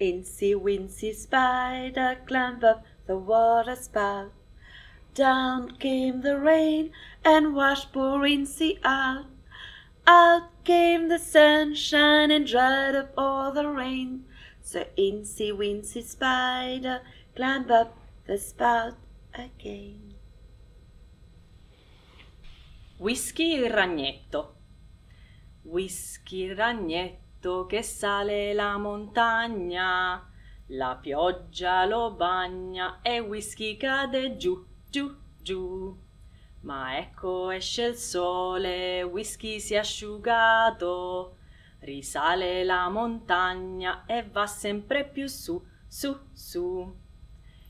Incy Wincy Spider climbed up the water spout. Down came the rain and washed poor Incy out. Out came the sunshine and dried up all the rain. So Incy Wincy Spider climbed up the spout again. Whisky ragnetto. Whisky ragnetto gatto che sale la montagna, la pioggia lo bagna e whisky cade giù, giù, giù. Ma ecco esce il sole, whisky si è asciugato, risale la montagna e va sempre più su, su, su.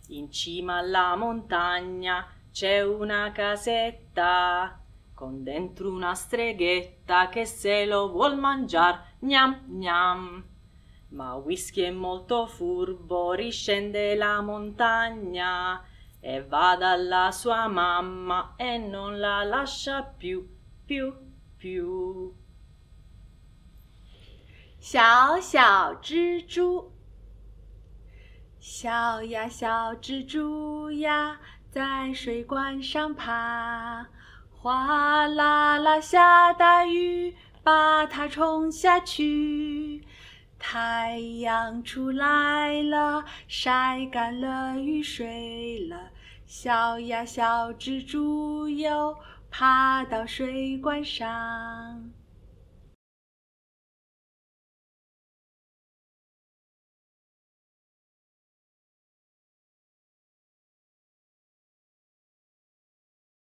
In cima alla montagna c'è una casetta con dentro una streghetta che se lo vuol mangiar, gnam gnam. Ma Whisky è molto furbo, riscende la montagna e va dalla sua mamma e non la lascia più, più, più. 小小蜘蛛，小呀小蜘蛛呀，在水管上爬。哗啦啦下大雨，把它冲下去。太阳出来了，晒干了雨水了。小呀小蜘蛛又爬到水管上。